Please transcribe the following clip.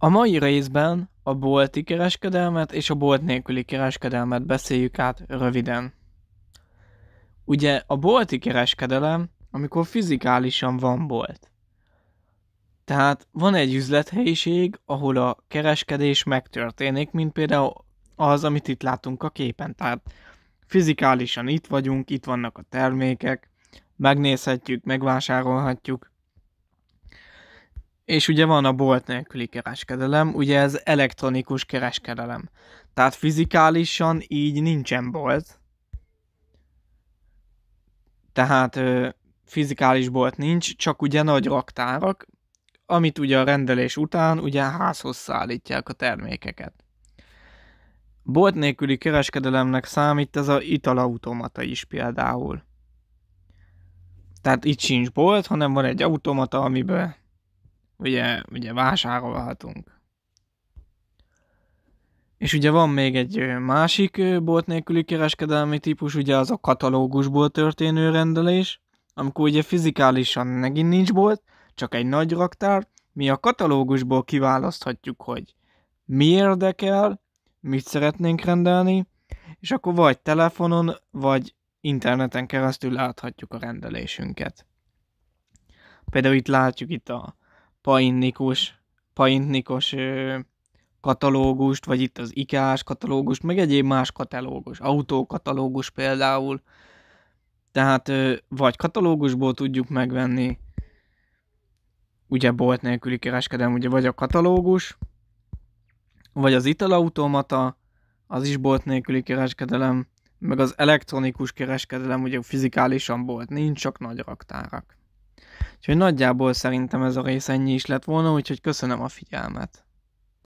A mai részben a bolti kereskedelmet és a bolt nélküli kereskedelmet beszéljük át röviden. Ugye a bolti kereskedelem, amikor fizikálisan van bolt. Tehát van egy üzlethelyiség, ahol a kereskedés megtörténik, mint például az, amit itt látunk a képen. Tehát fizikálisan itt vagyunk, itt vannak a termékek, megnézhetjük, megvásárolhatjuk. És ugye van a bolt nélküli kereskedelem, ugye ez elektronikus kereskedelem. Tehát fizikálisan így nincsen bolt. Tehát ö, fizikális bolt nincs, csak ugye nagy raktárak, amit ugye a rendelés után ugye házhoz szállítják a termékeket. Bolt nélküli kereskedelemnek számít ez a italautomata is például. Tehát itt sincs bolt, hanem van egy automata, amiben ugye, ugye vásárolhatunk. És ugye van még egy másik bolt nélküli kereskedelmi típus, ugye az a katalógusból történő rendelés, amikor ugye fizikálisan megint nincs bolt, csak egy nagy raktár, mi a katalógusból kiválaszthatjuk, hogy mi érdekel, mit szeretnénk rendelni, és akkor vagy telefonon, vagy interneten keresztül láthatjuk a rendelésünket. Például itt látjuk itt a painnikus, paintnikos katalógust, vagy itt az IKEA-s katalógust, meg egyéb más katalógus, autókatalógus például. Tehát vagy katalógusból tudjuk megvenni, ugye bolt nélküli kereskedelem, ugye vagy a katalógus, vagy az italautomata, az is bolt nélküli kereskedelem, meg az elektronikus kereskedelem, ugye fizikálisan bolt, nincs csak nagy raktárak. Úgyhogy nagyjából szerintem ez a rész ennyi is lett volna, úgyhogy köszönöm a figyelmet.